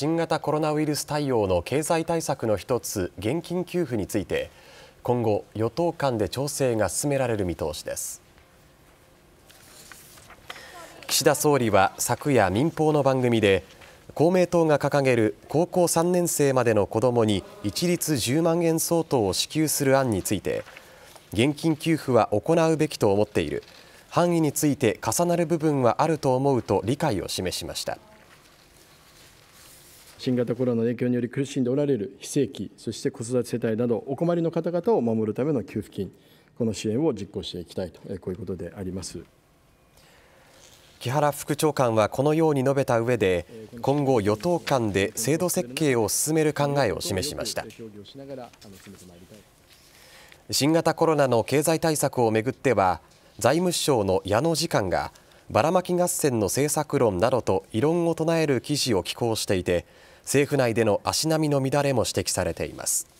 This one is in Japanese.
新型コロナウイルス対応の経済対策の一つ現金給付について今後、与党間で調整が進められる見通しです岸田総理は昨夜、民放の番組で公明党が掲げる高校3年生までの子どもに一律10万円相当を支給する案について現金給付は行うべきと思っている範囲について重なる部分はあると思うと理解を示しました。新型コロナの影響により苦しんでおられる非正規、そして子育て世帯など、お困りの方々を守るための給付金、この支援を実行していきたいと、こういうことであります。木原副長官はこのように述べた上で今後、与党間で制度設計を進める考えを示しました新型コロナの経済対策をめぐっては財務省の矢野次官がばらまき合戦の政策論などと異論を唱える記事を寄稿していて政府内での足並みの乱れも指摘されています。